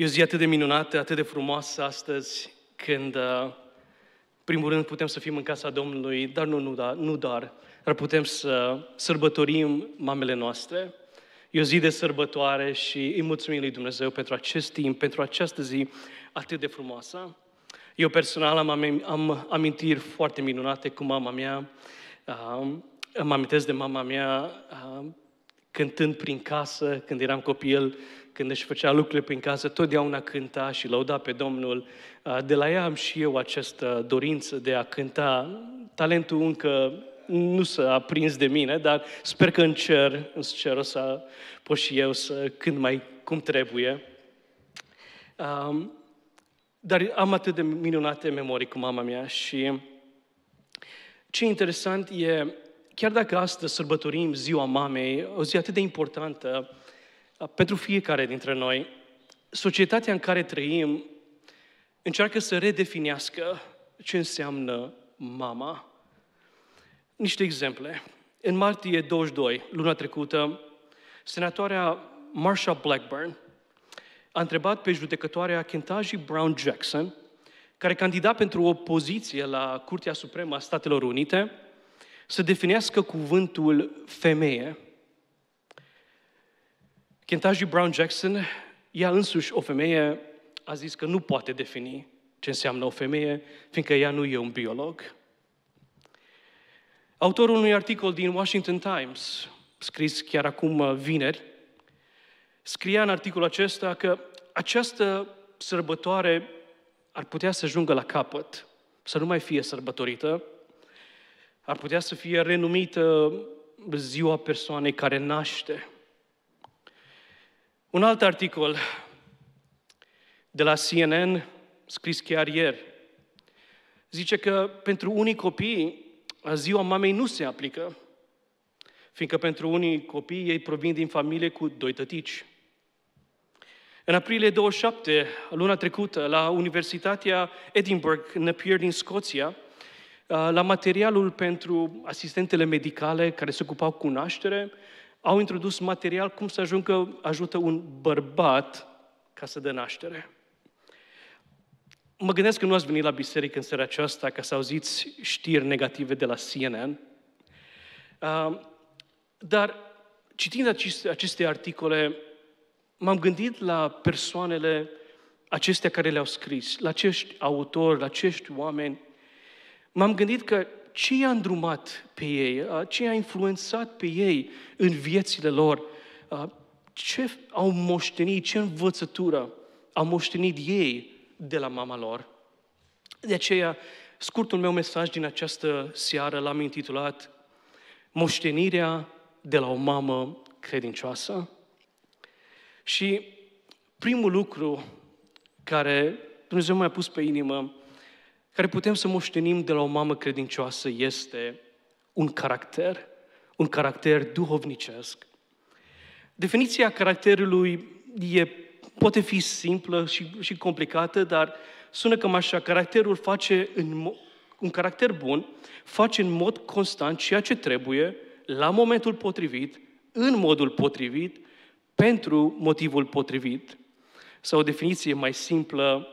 E o zi atât de minunată, atât de frumoasă astăzi, când, uh, primul rând, putem să fim în casa Domnului, dar nu, nu, dar, nu doar, dar putem să sărbătorim mamele noastre. E o zi de sărbătoare și îi mulțumim lui Dumnezeu pentru acest timp, pentru această zi atât de frumoasă. Eu personal am, am, am amintiri foarte minunate cu mama mea. Uh, îmi amintesc de mama mea uh, cântând prin casă, când eram copil, când își făcea lucrurile prin casă, totdeauna cânta și lăuda pe Domnul. Ah, de la ea am și eu această dorință de a cânta. Talentul încă nu s-a aprins de mine, dar sper că în cer, în cer o să pot și eu să cânt mai cum trebuie. Um, dar am atât de minunate memorii cu mama mea și ce interesant e, Chiar dacă astăzi sărbătorim ziua mamei, o zi atât de importantă uh, pentru fiecare dintre noi, societatea în care trăim încearcă să redefinească ce înseamnă mama. Niște exemple. În martie 22, luna trecută, senatoarea Marsha Blackburn a întrebat pe judecătoarea Kentaji Brown Jackson, care candida pentru o poziție la Curtea Supremă a Statelor Unite, să definească cuvântul femeie. Kentaji Brown Jackson, ea însuși o femeie, a zis că nu poate defini ce înseamnă o femeie, fiindcă ea nu e un biolog. Autorul unui articol din Washington Times, scris chiar acum uh, vineri, scria în articolul acesta că această sărbătoare ar putea să ajungă la capăt, să nu mai fie sărbătorită, ar putea să fie renumită ziua persoanei care naște. Un alt articol de la CNN, scris chiar ieri, zice că pentru unii copii ziua mamei nu se aplică, fiindcă pentru unii copii ei provin din familie cu doi tătici. În aprilie 27, luna trecută, la Universitatea Edinburgh, Napier din Scoția, Uh, la materialul pentru asistentele medicale care se ocupau cu naștere, au introdus material cum să ajungă, ajută un bărbat ca să dă naștere. Mă gândesc că nu ați venit la biserică în seara aceasta ca să auziți știri negative de la CNN, uh, dar citind aceste, articole, m-am gândit la persoanele acestea care le-au scris, la acești autori, la acești oameni m-am gândit că ce i-a îndrumat pe ei, ce i-a influențat pe ei în viețile lor, ce au moștenit, ce învățătură au moștenit ei de la mama lor. De aceea, scurtul meu mesaj din această seară l-am intitulat Moștenirea de la o mamă credincioasă. Și primul lucru care Dumnezeu mi-a pus pe inimă care putem să moștenim de la o mamă credincioasă este un caracter, un caracter duhovnicesc. Definiția caracterului e, poate fi simplă și, și complicată, dar sună cam așa, caracterul face în, un caracter bun face în mod constant ceea ce trebuie, la momentul potrivit, în modul potrivit, pentru motivul potrivit. Sau o definiție mai simplă,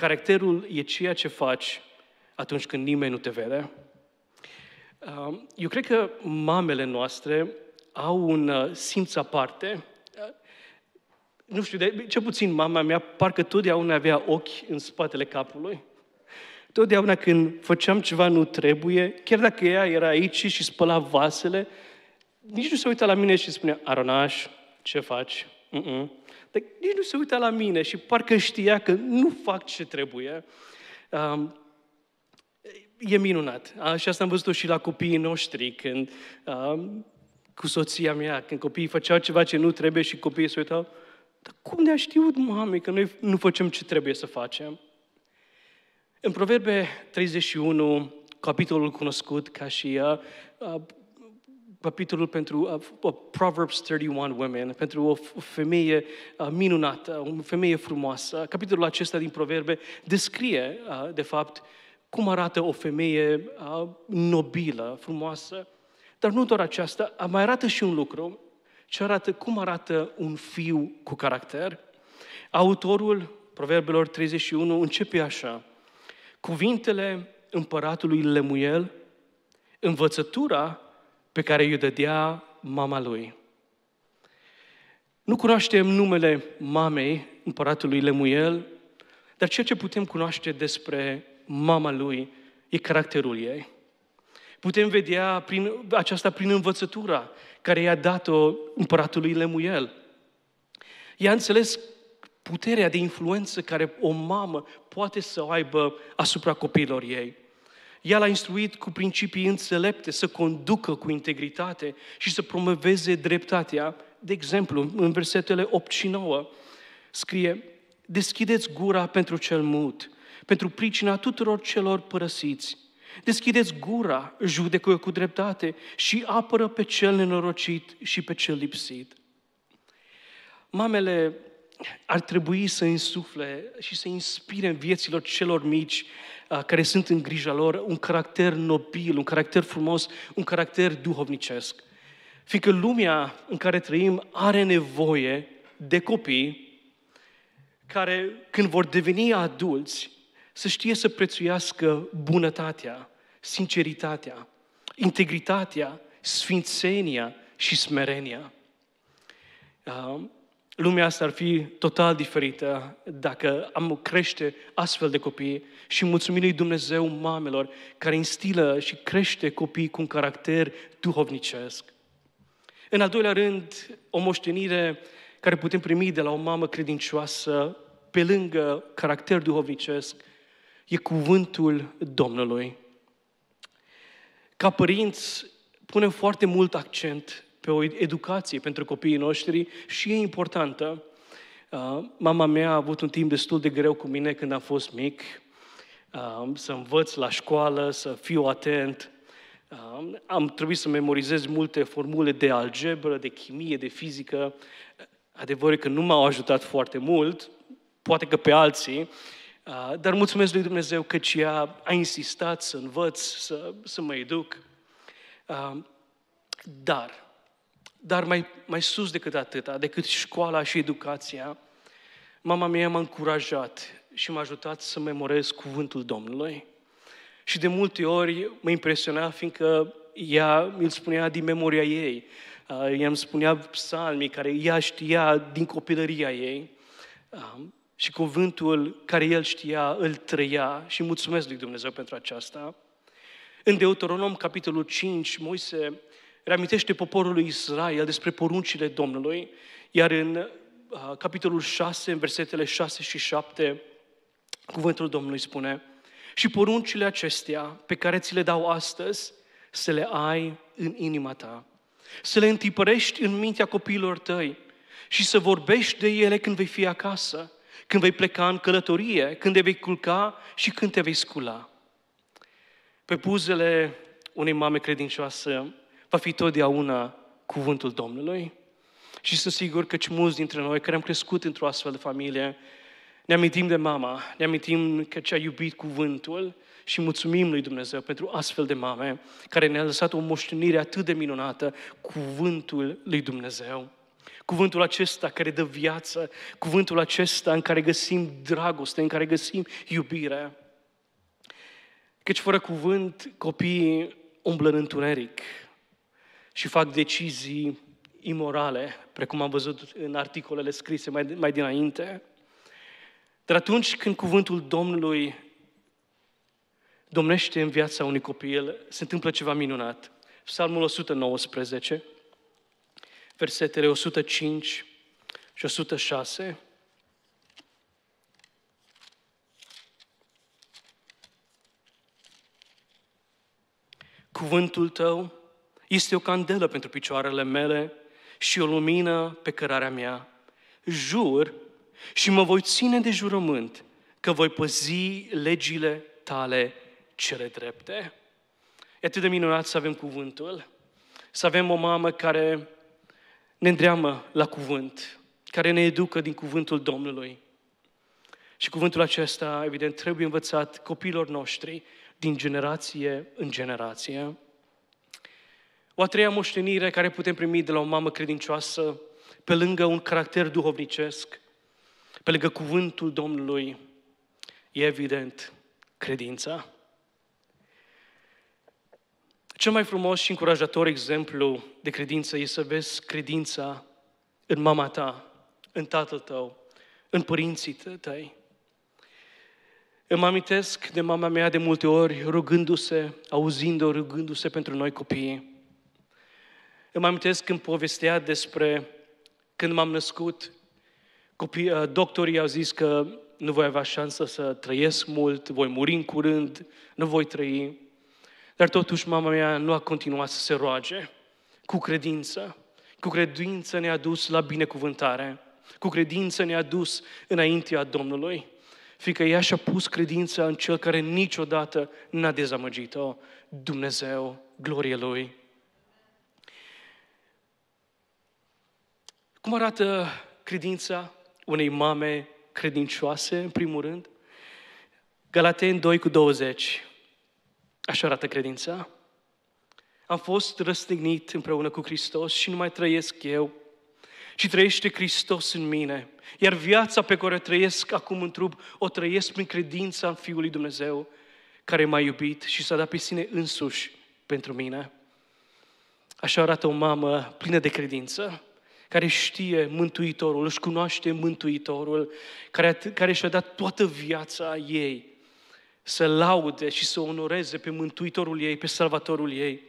Caracterul e ceea ce faci atunci când nimeni nu te vede. Um, eu cred că mamele noastre au un uh, simț aparte. Uh, nu știu, de, ce puțin mama mea parcă totdeauna avea ochi în spatele capului. Totdeauna când făceam ceva nu trebuie, chiar dacă ea era aici și spăla vasele, nici nu se uita la mine și spunea, Aronaș, ce faci? Mm-mm. Dar nici nu se uita la mine și parcă știa că nu fac ce trebuie. Um, e minunat. Și asta am văzut o și la copiii noștri, când um, cu soția mea, când copiii făceau ceva ce nu trebuie și copiii se uitau, dar cum ne-a știut, mame, că noi nu facem ce trebuie să facem? În Proverbe 31, capitolul cunoscut ca și uh, capitolul pentru uh, uh Proverbs 31 Women, pentru o femeie uh, minunată, o femeie frumoasă. Capitolul acesta din Proverbe descrie, uh, de fapt, cum arată o femeie uh, nobilă, frumoasă. Dar nu doar aceasta, mai arată și un lucru, ce arată cum arată un fiu cu caracter. Autorul Proverbelor 31 începe așa. Cuvintele împăratului Lemuel, învățătura pe care îi dădea mama lui. Nu cunoaștem numele mamei împăratului Lemuel, dar ceea ce putem cunoaște despre mama lui e caracterul ei. Putem vedea prin, aceasta prin învățătura care i-a dat-o împăratului Lemuel. Ea a înțeles puterea de influență care o mamă poate să o aibă asupra copiilor ei. El a instruit cu principii înțelepte să conducă cu integritate și să promoveze dreptatea. De exemplu, în versetele 8 și 9 scrie, deschideți gura pentru cel mut, pentru pricina tuturor celor părăsiți. Deschideți gura, judecă cu dreptate și apără pe cel nenorocit și pe cel lipsit. Mamele ar trebui să însufle și să inspire în vieților celor mici uh, care sunt în grija lor un caracter nobil, un caracter frumos, un caracter duhovnicesc. Fiindcă lumea în care trăim are nevoie de copii care, când vor deveni adulți, să știe să prețuiască bunătatea, sinceritatea, integritatea, sfințenia și smerenia. Uh, Lumea asta ar fi total diferită dacă am crește astfel de copii și mulțumim lui Dumnezeu mamelor care instilă și crește copii cu un caracter duhovnicesc. În al doilea rând, o moștenire care putem primi de la o mamă credincioasă, pe lângă caracter duhovnicesc, e cuvântul Domnului. Ca părinți, punem foarte mult accent pe o educație pentru copiii noștri și e importantă. Ah, mama mea a avut un timp destul de greu cu mine când am fost mic, ah, să învăț la școală, să fiu atent. Ah, am trebuit să memorizez multe formule de algebră, de chimie, de fizică. Adevărul că nu m-au ajutat foarte mult, poate că pe alții, dar mulțumesc lui Dumnezeu că ea a insistat să învăț, să, să mă educ. Dar dar mai, mai sus decât atâta, decât școala și educația, mama mea m-a încurajat și m-a ajutat să memorez cuvântul Domnului. Și de multe ori mă impresiona, fiindcă ea îl spunea din memoria ei. Uh, ea îmi spunea psalmii care ea știa din copilăria ei uh, și cuvântul care el știa îl trăia și mulțumesc lui Dumnezeu pentru aceasta. În Deuteronom, capitolul 5, Moise reamintește poporul lui Israel despre poruncile Domnului, iar în uh, capitolul 6, în versetele 6 și 7, cuvântul Domnului spune Și poruncile acestea pe care ți le dau astăzi, să le ai în inima ta, să le întipărești în mintea copiilor tăi și să vorbești de ele când vei fi acasă, când vei pleca în călătorie, când te vei culca și când te vei scula. Pe buzele unei mame credincioase va fi totdeauna cuvântul Domnului. Și sunt sigur că mulți dintre noi care am crescut într-o astfel de familie, ne amintim de mama, ne amintim că ce a iubit cuvântul și mulțumim lui Dumnezeu pentru astfel de mame care ne-a lăsat o moștenire atât de minunată, cuvântul lui Dumnezeu. Cuvântul acesta care dă viață, cuvântul acesta în care găsim dragoste, în care găsim iubire. Căci fără cuvânt, copiii umblă în întuneric, și fac decizii imorale, precum am văzut în articolele scrise mai, mai dinainte. Dar atunci când cuvântul Domnului domnește în viața unui copil, se întâmplă ceva minunat. Psalmul 119, versetele 105 și 106, Cuvântul tău este o candelă pentru picioarele mele și o lumină pe cărarea mea. Jur și mă voi ține de jurământ că voi păzi legile tale cele drepte. E atât de minunat să avem cuvântul, să avem o mamă care ne îndreamă la cuvânt, care ne educă din cuvântul Domnului. Și cuvântul acesta, evident, trebuie învățat copilor noștri din generație în generație. O a treia moștenire care putem primi de la o mamă credincioasă, pe lângă un caracter duhovnicesc, pe lângă cuvântul Domnului, e evident credința. Cel mai frumos și încurajator exemplu de credință e să vezi credința în mama ta, în tatăl tău, în părinții tăi. Îmi amintesc de mama mea de multe ori rugându-se, auzind-o rugându-se pentru noi copiii. Îmi amintesc când povestea despre când m-am născut, copii, uh, doctorii au zis că nu voi avea șansă să trăiesc mult, voi muri în curând, nu voi trăi. Dar totuși mama mea nu a continuat să se roage cu credință. Cu credință ne-a dus la binecuvântare. Cu credință ne-a dus înaintea Domnului. Fică ea și-a pus credința în Cel care niciodată n-a dezamăgit-o. Dumnezeu, glorie Lui! Cum arată credința unei mame credincioase, în primul rând? Galaten 2 cu 20. Așa arată credința. Am fost răstignit împreună cu Hristos și nu mai trăiesc eu, ci trăiește Hristos în mine. Iar viața pe care o trăiesc acum în trup, o trăiesc prin credința în Fiul lui Dumnezeu, care m-a iubit și s-a dat pe sine însuși pentru mine. Așa arată o mamă plină de credință care știe Mântuitorul, își cunoaște Mântuitorul, care, care și-a dat toată viața ei să laude și să onoreze pe Mântuitorul ei, pe Salvatorul ei.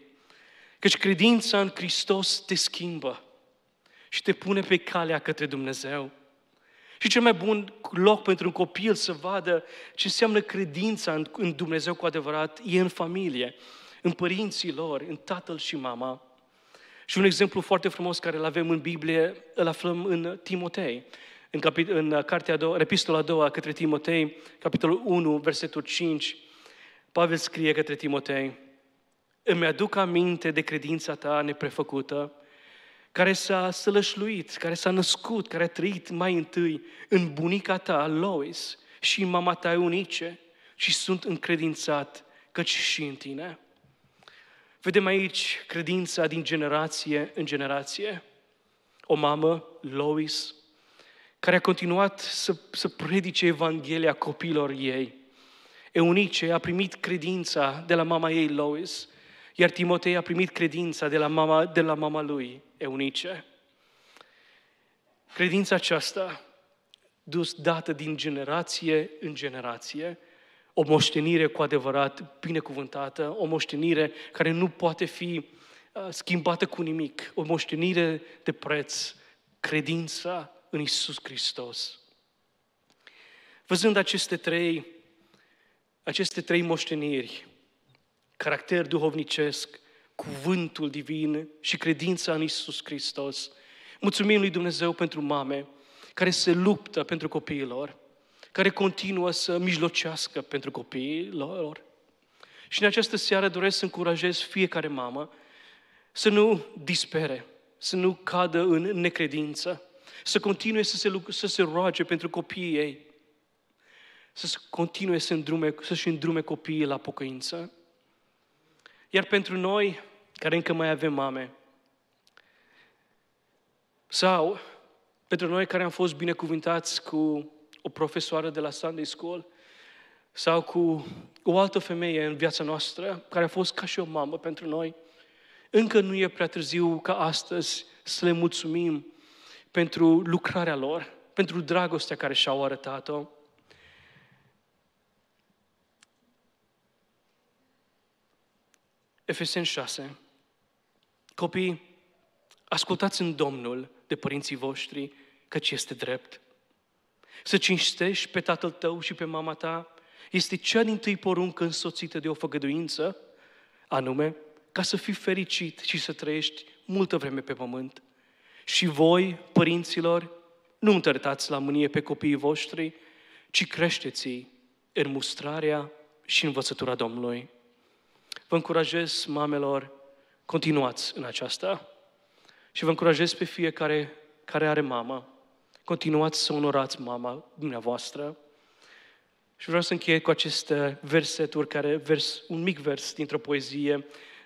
Căci credința în Hristos te schimbă și te pune pe calea către Dumnezeu. Și cel mai bun loc pentru un copil să vadă ce înseamnă credința în, Dumnezeu cu adevărat e în familie, în părinții lor, în tatăl și mama. Și un exemplu foarte frumos care îl avem în Biblie, îl aflăm în Timotei. În, capi- în uh, cartea a doua, epistola a doua către Timotei, capitolul 1, versetul 5, Pavel scrie către Timotei, Îmi aduc aminte de credința ta neprefăcută, care s-a sălășluit, care s-a născut, care a trăit mai întâi în bunica ta, Lois, și în mama ta Unice, și sunt încredințat căci și în tine. Vedem aici credința din generație în generație. O mamă, Lois, care a continuat să, să predice Evanghelia copiilor ei. Eunice a primit credința de la mama ei, Lois, iar Timotei a primit credința de la mama, de la mama lui, Eunice. Credința aceasta, dus dată din generație în generație, o moștenire cu adevărat binecuvântată, o moștenire care nu poate fi uh, schimbată cu nimic, o moștenire de preț, credința în Isus Hristos. Văzând aceste trei, aceste trei moșteniri, caracter duhovnicesc, cuvântul divin și credința în Isus Hristos, mulțumim lui Dumnezeu pentru mame care se luptă pentru copiilor, care continuă să mijlocească pentru copiii lor. Și în această seară doresc să încurajez fiecare mamă să nu dispere, să nu cadă în necredință, să continue să se, să se roage pentru copiii ei, să continue să îndrume, să-și îndrume copiii la pocăință. Iar pentru noi, care încă mai avem mame, sau pentru noi care am fost binecuvântați cu o profesoară de la Sunday School sau cu o altă femeie în viața noastră care a fost ca și o mamă pentru noi, încă nu e prea târziu ca astăzi să le mulțumim pentru lucrarea lor, pentru dragostea care și-au arătat-o. Efeseni 6. Copii, ascultați în Domnul de părinții voștri, căci este drept. Să cinstești pe tatăl tău și pe mama ta este cea din tâi poruncă însoțită de o făgăduință, anume, ca să fii fericit și să trăiești multă vreme pe pământ. Și voi, părinților, nu întărtați la mânie pe copiii voștri, ci creșteți în mustrarea și învățătura Domnului. Vă încurajez, mamelor, continuați în aceasta și vă încurajez pe fiecare care are mamă Continuați să onorați mama dumneavoastră. Și vreau să închei cu aceste verseturi, care, vers, un mic vers dintr-o poezie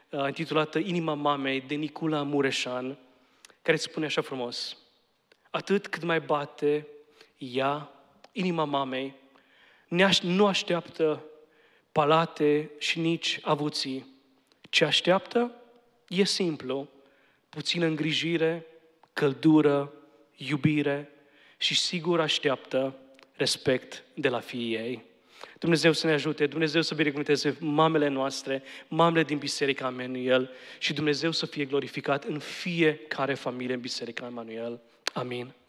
uh, intitulată Inima mamei de Nicula Mureșan, care spune așa frumos. Atât cât mai bate ea, inima mamei, nu așteaptă palate și nici avuții. Ce așteaptă? E simplu. Puțină îngrijire, căldură, iubire, și sigur așteaptă respect de la fiii ei. Dumnezeu să ne ajute, Dumnezeu să binecuvânteze mamele noastre, mamele din Biserica Emanuel și Dumnezeu să fie glorificat în fiecare familie în Biserica Emanuel. Amin.